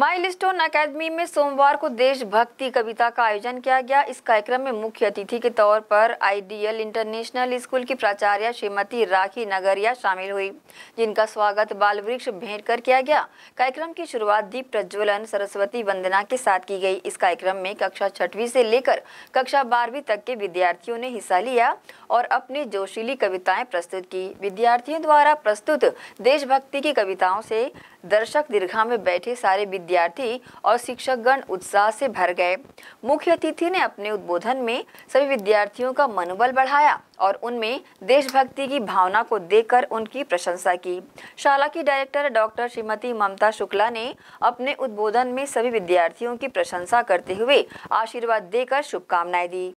mile stone में सोमवार को देशभक्ति कविता का आयोजन किया गया इस कार्यक्रम में मुख्य अतिथि के तौर पर आईडीएल इंटरनेशनल स्कूल की प्राचार्य श्रीमती राखी नगरिया शामिल हुई जिनका स्वागत बाल वृक्ष भेंट कर किया गया कार्यक्रम की शुरुआत दीप प्रज्वलन सरस्वती वंदना के साथ की गई इस कार्यक्रम में कक्षा छठवी से लेकर कक्षा बारहवीं तक के विद्यार्थियों ने हिस्सा लिया और अपनी जोशीली कविताएं प्रस्तुत की विद्यार्थियों द्वारा प्रस्तुत देशभक्ति की कविताओं से दर्शक दीर्घा में बैठे सारे विद्यार्थी और शिक्षकगण उत्साह से भर गए मुख्य अतिथि ने अपने उद्बोधन में सभी विद्यार्थियों का मनोबल बढ़ाया और उनमें देशभक्ति की भावना को देखकर उनकी प्रशंसा की शाला की डायरेक्टर डॉक्टर श्रीमती ममता शुक्ला ने अपने उद्बोधन में सभी विद्यार्थियों की प्रशंसा करते हुए आशीर्वाद देकर शुभकामनाएं दी